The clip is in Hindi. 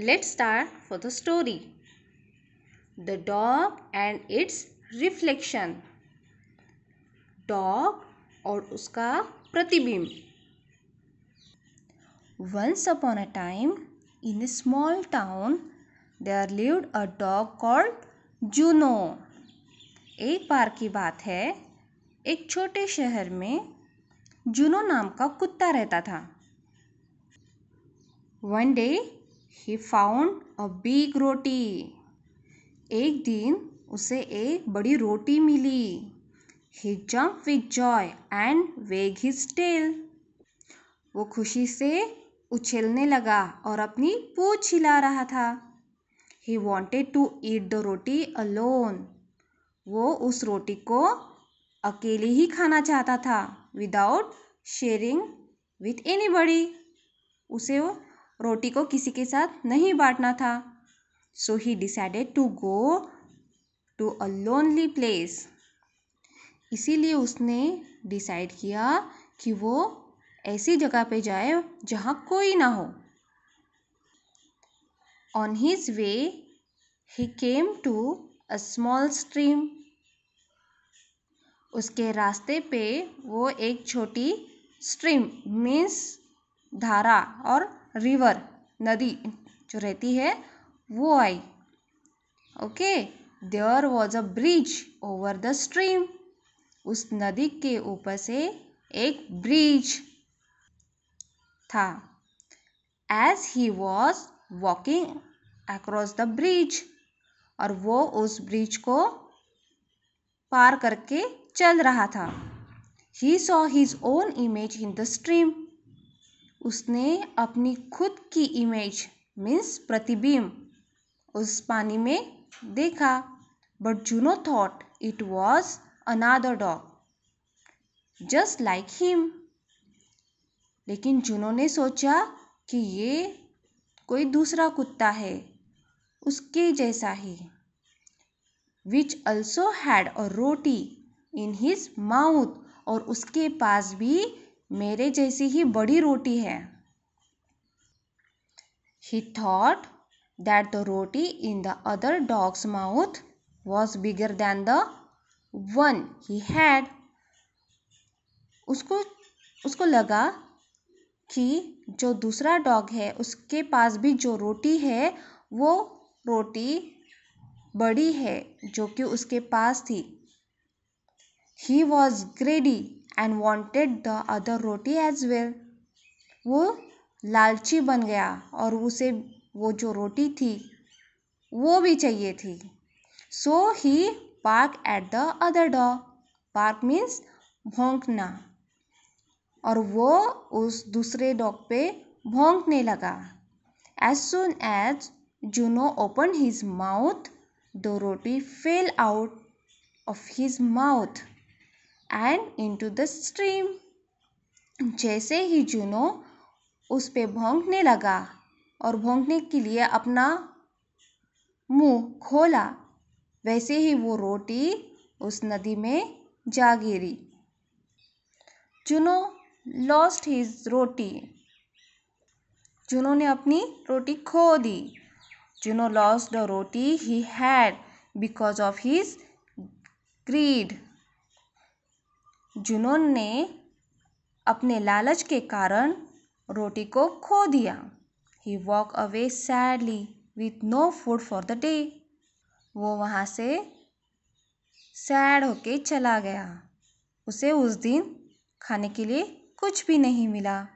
Let's start for the story. The dog and its reflection. Dog और उसका प्रतिबिंब once upon a time in a small town there lived a dog called Juno एक बार की बात है एक छोटे शहर में जूनो नाम का कुत्ता रहता था one day he found a big roti एक दिन उसे एक बड़ी रोटी मिली he jump with joy and wag his tail वो खुशी से उछलने लगा और अपनी पूछ हिला रहा था he wanted to eat the roti alone वो उस रोटी को अकेले ही खाना चाहता था विदाउट शेयरिंग विथ एनी बड़ी उसे वो रोटी को किसी के साथ नहीं बांटना था so he decided to go to a lonely place इसीलिए उसने डिसाइड किया कि वो ऐसी जगह पे जाए जहाँ कोई ना हो on his way he came to a small stream उसके रास्ते पे वो एक छोटी स्ट्रीम मीन्स धारा और रिवर नदी जो रहती है वो आई okay there was a bridge over the stream उस नदी के ऊपर से एक ब्रिज था as he was walking across the bridge और वो उस ब्रिज को पार करके चल रहा था he saw his own image in the stream उसने अपनी खुद की इमेज मीन्स प्रतिबिंब उस पानी में देखा but Juno thought it was another dog just like him लेकिन जूनो ने सोचा कि ये कोई दूसरा कुत्ता है उसके जैसा ही which also had a roti in his mouth और उसके पास भी मेरे जैसी ही बड़ी रोटी है He thought that the roti in the other dog's mouth was bigger than the one he had. उसको उसको लगा कि जो दूसरा डॉग है उसके पास भी जो रोटी है वो रोटी बड़ी है जो कि उसके पास थी he was greedy and wanted the other roti as well वो लालची बन गया और उसे वो जो रोटी थी वो भी चाहिए थी so he bark at the other dog bark means भोंकना और वो उस दूसरे डॉग पे भोंकने लगा as soon as Juno open his mouth the roti fell out of his mouth and into the stream जैसे ही जुनो उस पे भोंकने लगा और भोंकने के लिए अपना मुंह खोला वैसे ही वो रोटी उस नदी में जा गिरी Juno lost his roti Juno ने अपनी रोटी खो दी Juno lost the roti he had because of his greed ने अपने लालच के कारण रोटी को खो दिया he walk away sadly with no food for the day वो वहाँ से सैड होके चला गया उसे उस दिन खाने के लिए कुछ भी नहीं मिला